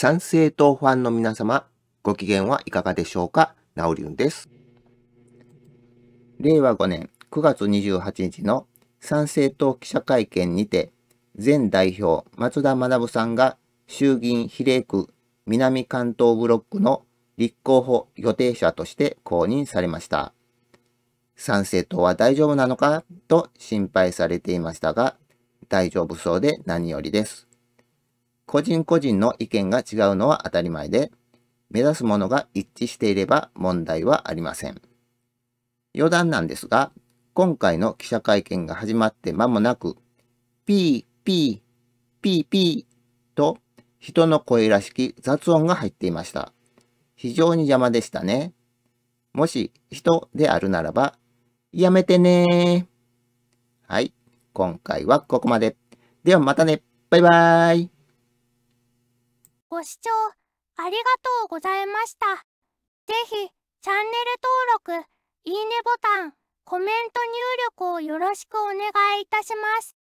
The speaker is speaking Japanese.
賛成党ファンの皆様、ご機嫌はいかがでしょうかナオリュンです。令和5年9月28日の賛成党記者会見にて、前代表松田学さんが衆議院比例区南関東ブロックの立候補予定者として公認されました。賛成党は大丈夫なのかと心配されていましたが、大丈夫そうで何よりです。個人個人の意見が違うのは当たり前で、目指すものが一致していれば問題はありません。余談なんですが、今回の記者会見が始まって間もなく、ピーピーピーピーと人の声らしき雑音が入っていました。非常に邪魔でしたね。もし人であるならば、やめてねはい、今回はここまで。ではまたね。バイバーイ。ご視聴ありがとうございました。ぜひ、チャンネル登録、いいねボタン、コメント入力をよろしくお願いいたします。